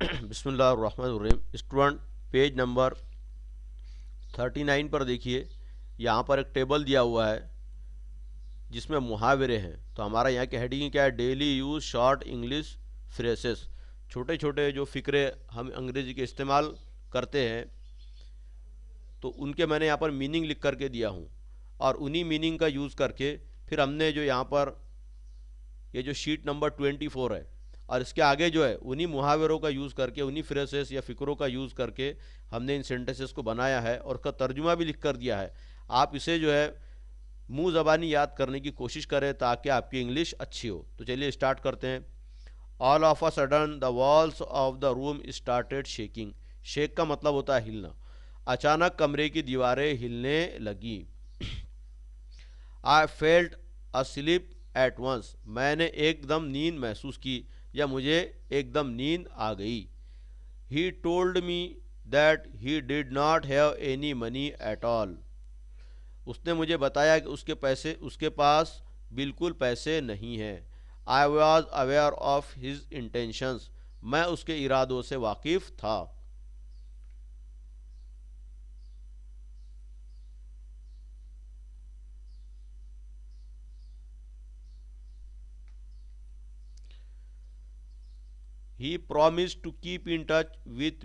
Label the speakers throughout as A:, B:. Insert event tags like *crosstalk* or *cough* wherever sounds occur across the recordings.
A: *clears throat* बिसमीम student page number thirty nine पर देखिए यहाँ पर एक टेबल दिया हुआ है जिसमें मुहावरे हैं तो हमारा यहाँ की हेडिंग क्या है daily use short English phrases छोटे छोटे जो फ़िक्रे हम अंग्रेज़ी के इस्तेमाल करते हैं तो उनके मैंने यहाँ पर मीनिंग लिख करके दिया हूँ और उन्हीं मीनिंग का यूज़ करके फिर हमने जो यहाँ पर ये यह जो शीट नंबर ट्वेंटी फोर है और इसके आगे जो है उन्हीं मुहावरों का यूज़ करके उन्हीं फ्रेसेस या फ़िक्रों का यूज़ करके हमने इन सेंटेंसेस को बनाया है और उसका तर्जुमा भी लिख कर दिया है आप इसे जो है मुँह ज़बानी याद करने की कोशिश करें ताकि आपकी इंग्लिश अच्छी हो तो चलिए स्टार्ट करते हैं all of a sudden the walls of the room started shaking shake का मतलब होता है हिलना अचानक कमरे की दीवारें हिलने लगी I felt asleep at once मैंने एकदम नींद महसूस की या मुझे एकदम नींद आ गई he told me that he did not have any money at all उसने मुझे बताया कि उसके पैसे उसके पास बिल्कुल पैसे नहीं हैं I was aware of his intentions मैं उसके इरादों से वाकिफ़ था he promised to keep in touch with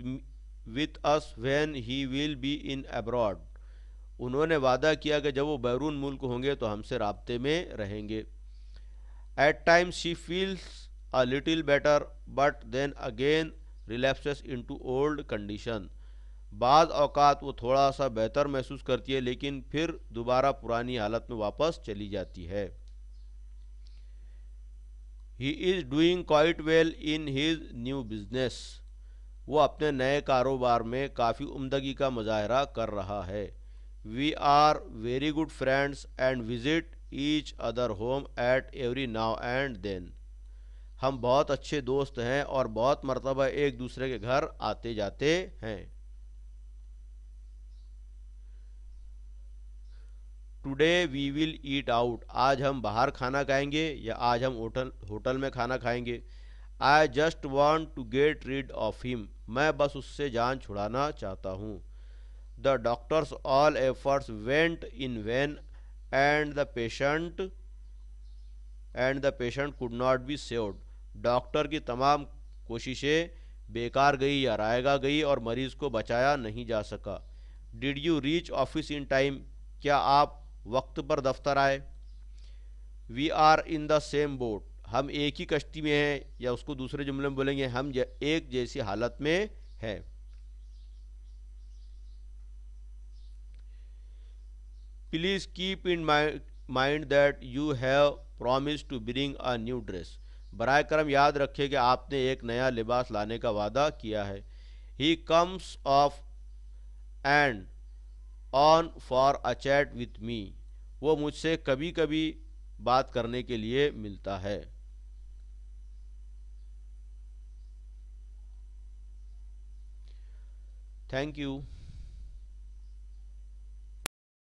A: with us when he will be in abroad उन्होंने वादा किया कि जब वो बैरून मुल्क होंगे तो हमसे रबते में रहेंगे at time she feels a little better but then again into old condition बाद अवकात वो थोड़ा सा बेहतर महसूस करती है लेकिन फिर दोबारा पुरानी हालत में वापस चली जाती है he is doing quite well in his new business वो अपने नए कारोबार में काफ़ी उमदगी का मुजाहरा कर रहा है we are very good friends and visit each other home at every now and then हम बहुत अच्छे दोस्त हैं और बहुत मरतबा एक दूसरे के घर आते जाते हैं today we will eat out आज हम बाहर खाना खाएंगे या आज हम होटल होटल में खाना खाएंगे I just want to get rid of him मैं बस उससे जान छुड़ाना चाहता हूँ the doctors all efforts went in vain and the patient and the patient could not be saved doctor की तमाम कोशिशें बेकार गई या रायगा गई और मरीज को बचाया नहीं जा सका did you reach office in time क्या आप वक्त पर दफ्तर आए we are in the same boat हम एक ही कश्ती में हैं या उसको दूसरे जुमले में बोलेंगे हम एक जैसी हालत में हैं please keep in mind that you have promise to bring a new dress बर करम याद रखें कि आपने एक नया लिबास लाने का वादा किया है he comes off and on for a chat with me वो मुझसे कभी कभी बात करने के लिए मिलता है थैंक यू